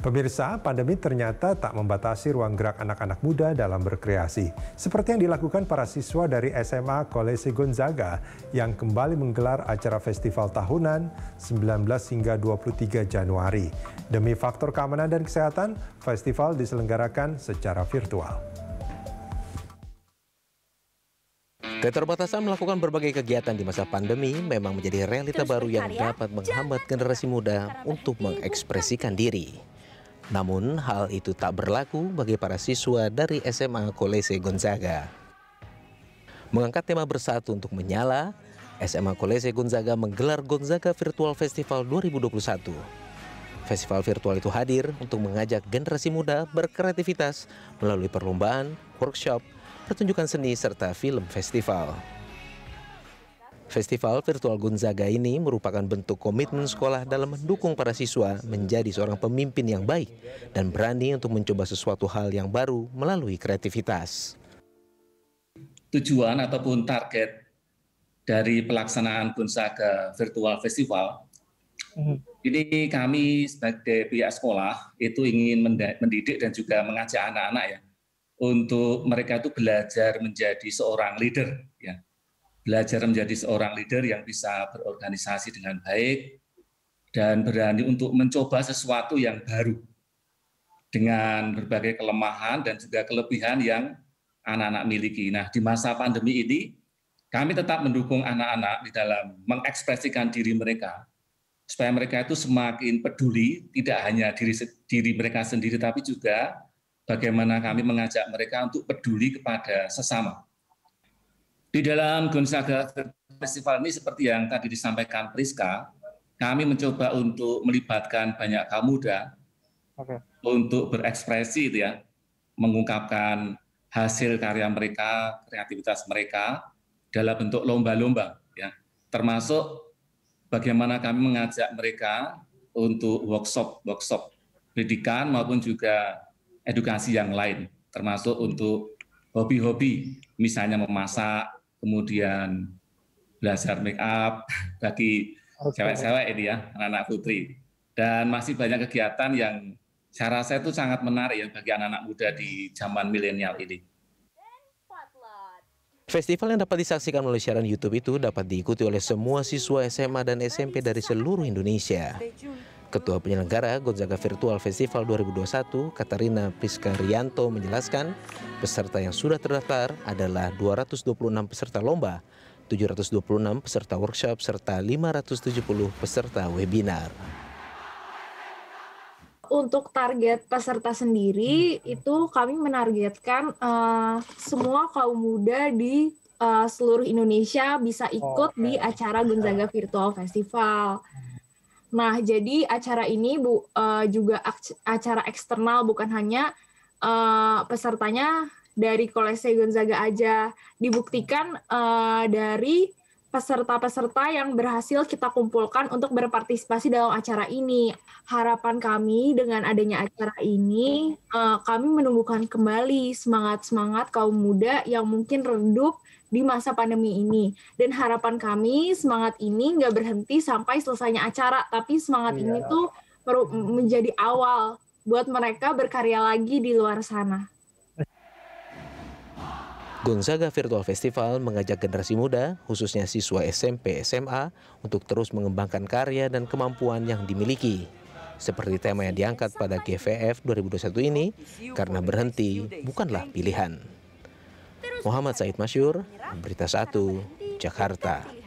Pemirsa, pandemi ternyata tak membatasi ruang gerak anak-anak muda dalam berkreasi. Seperti yang dilakukan para siswa dari SMA Kolese Gonzaga yang kembali menggelar acara festival tahunan 19 hingga 23 Januari. Demi faktor keamanan dan kesehatan, festival diselenggarakan secara virtual. Keterbatasan melakukan berbagai kegiatan di masa pandemi memang menjadi realita baru yang dapat menghambat generasi muda untuk mengekspresikan diri. Namun hal itu tak berlaku bagi para siswa dari SMA Kolese Gonzaga. Mengangkat tema bersatu untuk menyala, SMA Kolese Gonzaga menggelar Gonzaga Virtual Festival 2021. Festival virtual itu hadir untuk mengajak generasi muda berkreativitas melalui perlombaan, workshop, pertunjukan seni, serta film festival. Festival Virtual Gonzaga ini merupakan bentuk komitmen sekolah dalam mendukung para siswa menjadi seorang pemimpin yang baik dan berani untuk mencoba sesuatu hal yang baru melalui kreativitas. Tujuan ataupun target dari pelaksanaan Gonzaga Virtual Festival mhm. ini kami sebagai pihak sekolah itu ingin mendidik dan juga mengajak anak-anak ya untuk mereka itu belajar menjadi seorang leader ya belajar menjadi seorang leader yang bisa berorganisasi dengan baik dan berani untuk mencoba sesuatu yang baru dengan berbagai kelemahan dan juga kelebihan yang anak-anak miliki. Nah, di masa pandemi ini kami tetap mendukung anak-anak di dalam mengekspresikan diri mereka supaya mereka itu semakin peduli tidak hanya diri diri mereka sendiri tapi juga bagaimana kami mengajak mereka untuk peduli kepada sesama di dalam Gonzaga Festival ini seperti yang tadi disampaikan Priska, kami mencoba untuk melibatkan banyak kaum muda okay. untuk berekspresi itu ya, mengungkapkan hasil karya mereka, kreativitas mereka dalam bentuk lomba-lomba ya. Termasuk bagaimana kami mengajak mereka untuk workshop-workshop pendidikan maupun juga edukasi yang lain, termasuk untuk hobi-hobi, misalnya memasak, kemudian belajar make up bagi cewek-cewek okay. ini ya, anak-anak putri. Dan masih banyak kegiatan yang saya rasa itu sangat menarik ya bagi anak-anak muda di zaman milenial ini. Festival yang dapat disaksikan melalui siaran YouTube itu dapat diikuti oleh semua siswa SMA dan SMP dari seluruh Indonesia. Ketua penyelenggara Gonzaga Virtual Festival 2021, Katarina Priska Rianto menjelaskan, peserta yang sudah terdaftar adalah 226 peserta lomba, 726 peserta workshop, serta 570 peserta webinar. Untuk target peserta sendiri, itu kami menargetkan uh, semua kaum muda di uh, seluruh Indonesia bisa ikut oh, okay. di acara Gonzaga Virtual Festival Nah, jadi acara ini bu, uh, juga acara eksternal bukan hanya uh, pesertanya dari Kolese Gonzaga aja, dibuktikan uh, dari peserta-peserta yang berhasil kita kumpulkan untuk berpartisipasi dalam acara ini. Harapan kami dengan adanya acara ini, eh, kami menumbuhkan kembali semangat-semangat kaum muda yang mungkin redup di masa pandemi ini. Dan harapan kami semangat ini nggak berhenti sampai selesainya acara, tapi semangat yeah. ini iya. tuh menjadi awal buat mereka berkarya lagi di luar sana. Gonzaga Virtual Festival mengajak generasi muda, khususnya siswa SMP SMA, untuk terus mengembangkan karya dan kemampuan yang dimiliki. Seperti tema yang diangkat pada GVF 2021 ini, karena berhenti bukanlah pilihan. Muhammad Said Masyur, Berita Satu, Jakarta.